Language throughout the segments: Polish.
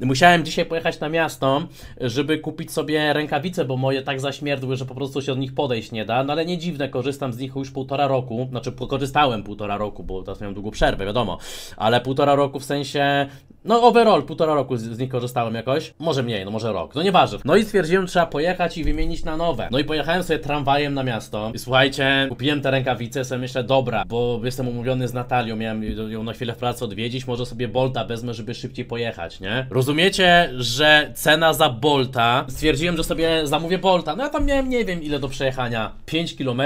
Musiałem dzisiaj pojechać na miasto, żeby kupić sobie rękawice, bo moje tak zaśmierdły, że po prostu się od nich podejść nie da. No ale nie dziwne, korzystam z nich już półtora roku. Znaczy, korzystałem półtora roku, bo teraz miałem długą przerwę, wiadomo. Ale półtora roku w sensie no overall półtora roku z, z, nich korzystałem jakoś. Może mniej, no może rok. No nieważne. No i stwierdziłem, trzeba pojechać i wymienić na nowe. No i pojechałem sobie tramwajem na miasto. I słuchajcie, kupiłem te rękawice, sobie myślę, dobra, bo jestem umówiony z Natalią, miałem ją na chwilę w pracy odwiedzić, może sobie Bolta wezmę, żeby szybciej pojechać, nie? Rozumiecie, że cena za Bolta, stwierdziłem, że sobie zamówię Bolta. No ja tam miałem nie wiem ile do przejechania. 5 km.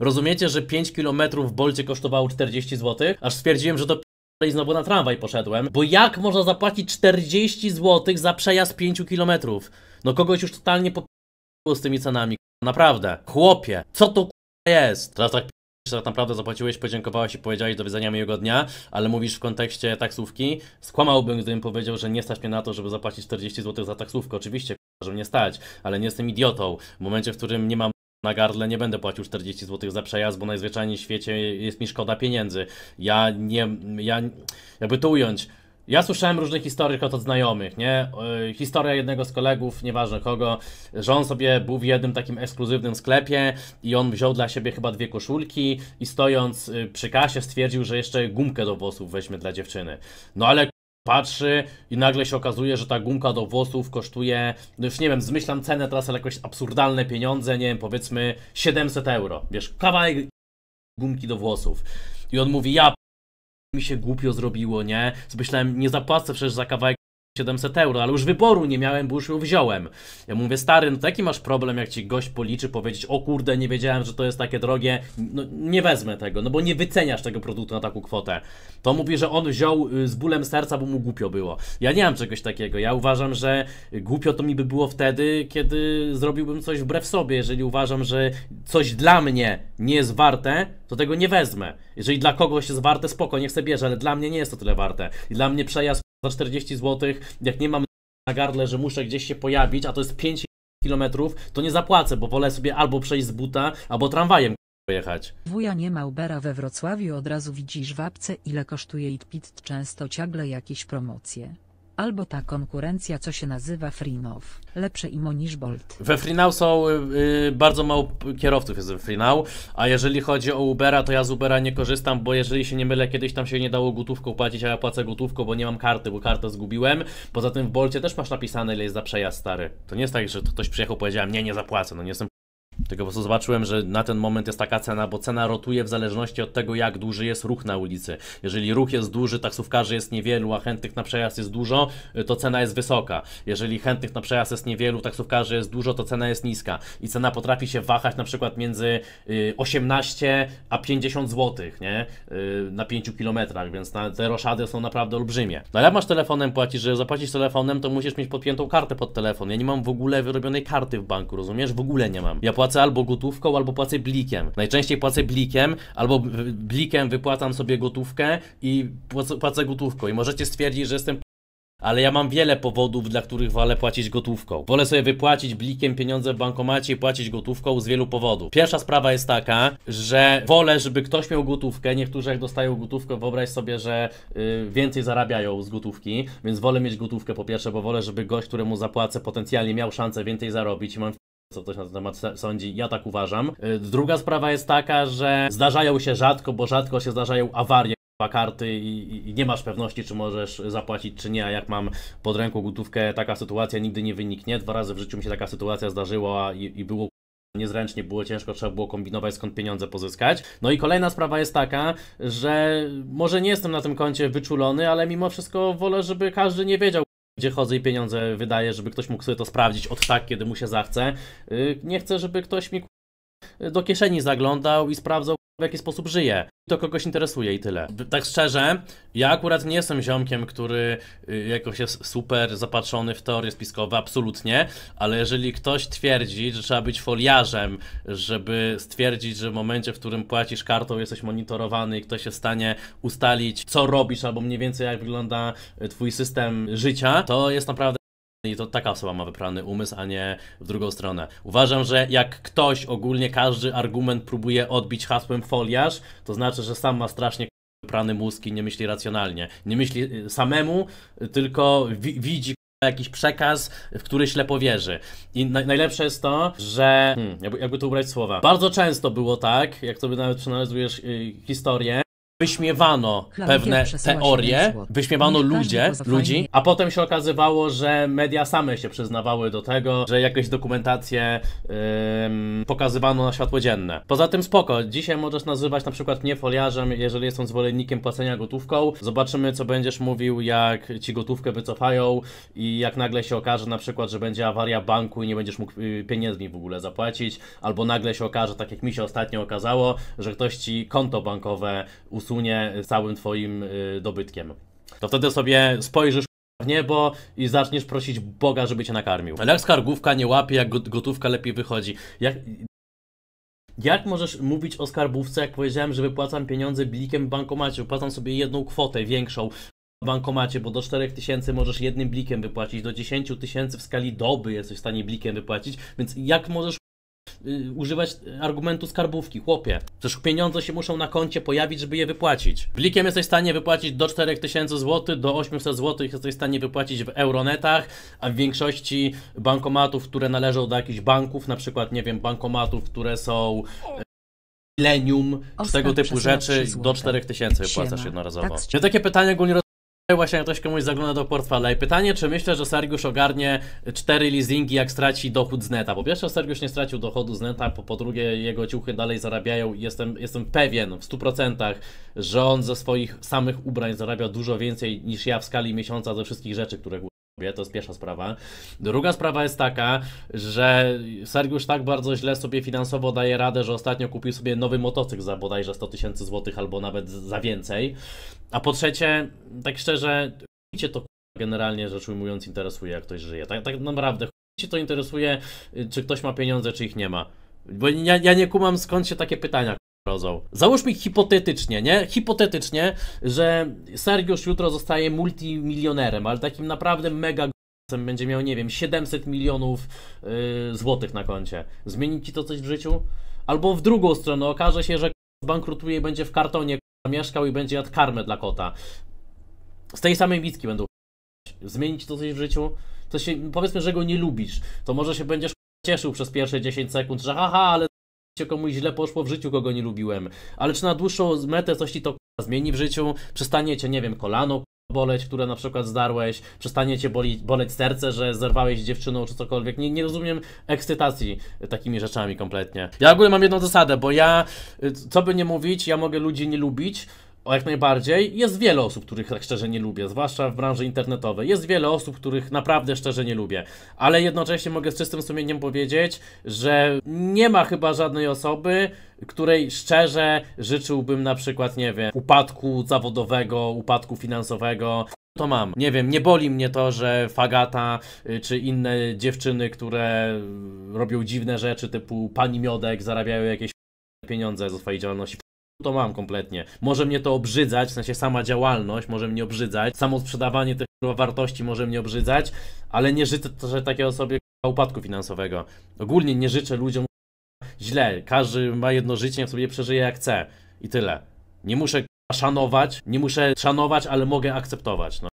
Rozumiecie, że 5 km w Bolcie kosztowało 40 zł? Aż stwierdziłem, że to i znowu na tramwaj poszedłem, bo jak można zapłacić 40 zł za przejazd 5 km? No kogoś już totalnie po z tymi cenami, naprawdę. Chłopie, co to jest? Teraz tak że tak naprawdę zapłaciłeś, podziękowałeś i powiedziałeś do widzenia mojego dnia, ale mówisz w kontekście taksówki. Skłamałbym, gdybym powiedział, że nie stać mnie na to, żeby zapłacić 40 zł za taksówkę. Oczywiście, że mnie stać, ale nie jestem idiotą. W momencie, w którym nie mam na gardle, nie będę płacił 40 zł za przejazd, bo najzwyczajniej w świecie jest mi szkoda pieniędzy. Ja nie, ja, jakby to ująć, ja słyszałem różne historie od znajomych, nie? E, historia jednego z kolegów, nieważne kogo, że on sobie był w jednym takim ekskluzywnym sklepie i on wziął dla siebie chyba dwie koszulki i stojąc e, przy kasie stwierdził, że jeszcze gumkę do włosów weźmie dla dziewczyny. No ale patrzy i nagle się okazuje, że ta gumka do włosów kosztuje, no już nie wiem, zmyślam cenę teraz, ale jakieś absurdalne pieniądze, nie wiem, powiedzmy 700 euro. Wiesz, kawałek gumki do włosów. I on mówi, ja mi się głupio zrobiło, nie? zmyślałem, nie zapłacę przecież za kawałek 700 euro, ale już wyboru nie miałem, bo już ją wziąłem. Ja mówię, stary, no taki masz problem, jak ci gość policzy, powiedzieć, o kurde, nie wiedziałem, że to jest takie drogie, no nie wezmę tego, no bo nie wyceniasz tego produktu na taką kwotę. To mówi, że on wziął y, z bólem serca, bo mu głupio było. Ja nie mam czegoś takiego, ja uważam, że głupio to mi by było wtedy, kiedy zrobiłbym coś wbrew sobie, jeżeli uważam, że coś dla mnie nie jest warte, to tego nie wezmę. Jeżeli dla kogoś jest warte, spoko, niech sobie bierze, ale dla mnie nie jest to tyle warte. I dla mnie przejazd za 40 zł, jak nie mam na gardle, że muszę gdzieś się pojawić, a to jest 5 km, to nie zapłacę, bo wolę sobie albo przejść z buta, albo tramwajem pojechać. Wuja nie ma Ubera we Wrocławiu, od razu widzisz wapce ile kosztuje i Itpit, często ciągle jakieś promocje albo ta konkurencja, co się nazywa FreeNow, lepsze IMO niż Bolt. We FreeNow są y, y, bardzo mało kierowców jest we FreeNow, a jeżeli chodzi o Ubera, to ja z Ubera nie korzystam, bo jeżeli się nie mylę, kiedyś tam się nie dało gotówką płacić, a ja płacę gotówką, bo nie mam karty, bo kartę zgubiłem. Poza tym w Bolcie też masz napisane, ile jest za przejazd stary. To nie jest tak, że ktoś przyjechał, powiedziałem, nie, nie zapłacę, no nie jestem tylko po prostu zobaczyłem, że na ten moment jest taka cena, bo cena rotuje w zależności od tego, jak duży jest ruch na ulicy. Jeżeli ruch jest duży, taksówkarzy jest niewielu, a chętnych na przejazd jest dużo, to cena jest wysoka. Jeżeli chętnych na przejazd jest niewielu, taksówkarzy jest dużo, to cena jest niska. I cena potrafi się wahać na przykład między 18 y, a 50 zł, nie? Y, na 5 kilometrach, więc te roszady są naprawdę olbrzymie. No ale jak masz telefonem płacić, że zapłacić telefonem, to musisz mieć podpiętą kartę pod telefon. Ja nie mam w ogóle wyrobionej karty w banku, rozumiesz? W ogóle nie mam. Ja płacę płacę albo gotówką, albo płacę blikiem. Najczęściej płacę blikiem, albo blikiem wypłacam sobie gotówkę i płacę gotówką. I możecie stwierdzić, że jestem ale ja mam wiele powodów, dla których wolę płacić gotówką. Wolę sobie wypłacić blikiem pieniądze w bankomacie i płacić gotówką z wielu powodów. Pierwsza sprawa jest taka, że wolę, żeby ktoś miał gotówkę. Niektórzy jak dostają gotówkę, wyobraź sobie, że y, więcej zarabiają z gotówki, więc wolę mieć gotówkę po pierwsze, bo wolę, żeby gość, któremu zapłacę potencjalnie miał szansę więcej zarobić i mam co ktoś na ten temat sądzi. Ja tak uważam. Y, druga sprawa jest taka, że zdarzają się rzadko, bo rzadko się zdarzają awarie karty i, i, nie masz pewności, czy możesz zapłacić, czy nie. A jak mam pod ręką gotówkę, taka sytuacja nigdy nie wyniknie. Dwa razy w życiu mi się taka sytuacja zdarzyła i, i było niezręcznie, było ciężko, trzeba było kombinować, skąd pieniądze pozyskać. No i kolejna sprawa jest taka, że może nie jestem na tym koncie wyczulony, ale mimo wszystko wolę, żeby każdy nie wiedział, gdzie chodzę i pieniądze wydaję, żeby ktoś mógł sobie to sprawdzić od tak, kiedy mu się zachce. Y, nie chcę, żeby ktoś mi do kieszeni zaglądał i sprawdzał, w jaki sposób żyje. To kogoś interesuje i tyle. Tak szczerze, ja akurat nie jestem ziomkiem, który y, jakoś jest super zapatrzony w teorie spiskowe, absolutnie, ale jeżeli ktoś twierdzi, że trzeba być foliarzem, żeby stwierdzić, że w momencie, w którym płacisz kartą, jesteś monitorowany i ktoś jest w stanie ustalić, co robisz, albo mniej więcej jak wygląda y, twój system życia, to jest naprawdę i to taka osoba ma wyprany umysł, a nie w drugą stronę. Uważam, że jak ktoś ogólnie każdy argument próbuje odbić hasłem foliarz, to znaczy, że sam ma strasznie wyprany mózg i nie myśli racjonalnie. Nie myśli y, samemu, tylko wi widzi jakiś przekaz, w który ślepo wierzy. I najlepsze jest to, że hmm, jakby, jakby to ubrać słowa. Bardzo często było tak, jak sobie nawet przeanalizujesz y, historię, wyśmiewano pewne teorie, wyśmiewano ludzie, ludzi, a potem się okazywało, że media same się przyznawały do tego, że jakieś dokumentacje yy, pokazywano na światło dzienne. Poza tym spoko, dzisiaj możesz nazywać na przykład mnie foliarzem, jeżeli jestem zwolennikiem płacenia gotówką. Zobaczymy, co będziesz mówił, jak ci gotówkę wycofają i jak nagle się okaże na przykład, że będzie awaria banku i nie będziesz mógł y, pieniędzmi w ogóle zapłacić, albo nagle się okaże, tak jak mi się ostatnio okazało, że ktoś ci konto bankowe usunął usunie całym twoim y, dobytkiem. To wtedy sobie spojrzysz w niebo i zaczniesz prosić Boga, żeby cię nakarmił. Ale jak skarbówka nie łapie, jak gotówka lepiej wychodzi. Jak, jak możesz mówić o skarbówce, jak powiedziałem, że wypłacam pieniądze blikiem w bankomacie, wypłacam sobie jedną kwotę większą w bankomacie, bo do 4 tysięcy możesz jednym blikiem wypłacić, do 10 tysięcy w skali doby jesteś w stanie blikiem wypłacić, więc jak możesz Y, używać argumentu skarbówki, chłopie. Przecież pieniądze się muszą na koncie pojawić, żeby je wypłacić. Blikiem jesteś w stanie wypłacić do 4000 zł, do 800 zł jesteś w stanie wypłacić w euronetach, a w większości bankomatów, które należą do jakichś banków, na przykład, nie wiem, bankomatów, które są... E, Millennium, czy tego typu rzeczy do 4000 wypłacasz jednorazowo. Tak, takie pytanie ogólnie Właśnie ktoś komuś zagląda do portfela i pytanie, czy myślę, że Sergiusz ogarnie cztery leasingi, jak straci dochód z neta? Po pierwsze, Sergiusz nie stracił dochodu z neta, po, po drugie, jego ciuchy dalej zarabiają i jestem, jestem pewien w 100%, że on ze swoich samych ubrań zarabia dużo więcej niż ja w skali miesiąca ze wszystkich rzeczy, które to jest pierwsza sprawa. Druga sprawa jest taka, że Sergiusz tak bardzo źle sobie finansowo daje radę, że ostatnio kupił sobie nowy motocykl za bodajże 100 tysięcy złotych albo nawet za więcej. A po trzecie, tak szczerze, cię to generalnie rzecz ujmując interesuje, jak ktoś żyje. Tak, tak naprawdę, cię to interesuje, y, czy ktoś ma pieniądze, czy ich nie ma. Bo ja, ja nie kumam skąd się takie pytania prozą. Załóżmy hipotetycznie, nie? Hipotetycznie, że Sergiusz jutro zostaje multimilionerem, ale takim naprawdę mega będzie miał, nie wiem, 700 milionów yy, złotych na koncie. Zmieni ci to coś w życiu? Albo w drugą stronę okaże się, że bankrutuje i będzie w kartonie mieszkał i będzie jadł karmę dla kota. Z tej samej bitki będą Zmieni ci to coś w życiu? To się, powiedzmy, że go nie lubisz. To może się będziesz cieszył przez pierwsze 10 sekund, że haha, ale komuś źle poszło w życiu, kogo nie lubiłem. Ale czy na dłuższą metę coś ci to zmieni w życiu? Przestanie cię, nie wiem, kolano boleć, które na przykład zdarłeś, przestanie cię boli, boleć serce, że zerwałeś z dziewczyną czy cokolwiek. Nie, nie rozumiem ekscytacji takimi rzeczami kompletnie. Ja w ogóle mam jedną zasadę, bo ja, y, co by nie mówić, ja mogę ludzi nie lubić, o, jak najbardziej. Jest wiele osób, których tak szczerze nie lubię, zwłaszcza w branży internetowej. Jest wiele osób, których naprawdę szczerze nie lubię. Ale jednocześnie mogę z czystym sumieniem powiedzieć, że nie ma chyba żadnej osoby, której szczerze życzyłbym na przykład, nie wiem, upadku zawodowego, upadku finansowego to mam. Nie wiem, nie boli mnie to, że Fagata y, czy inne dziewczyny, które robią dziwne rzeczy typu pani Miodek zarabiają jakieś pieniądze ze swojej działalności to mam kompletnie. Może mnie to obrzydzać, w sensie sama działalność może mnie obrzydzać, samo sprzedawanie tych wartości może mnie obrzydzać, ale nie życzę że takiej osobie upadku finansowego. Ogólnie nie życzę ludziom źle. Każdy ma jedno życie, w sobie przeżyje jak chce. I tyle. Nie muszę szanować, nie muszę szanować, ale mogę akceptować. No.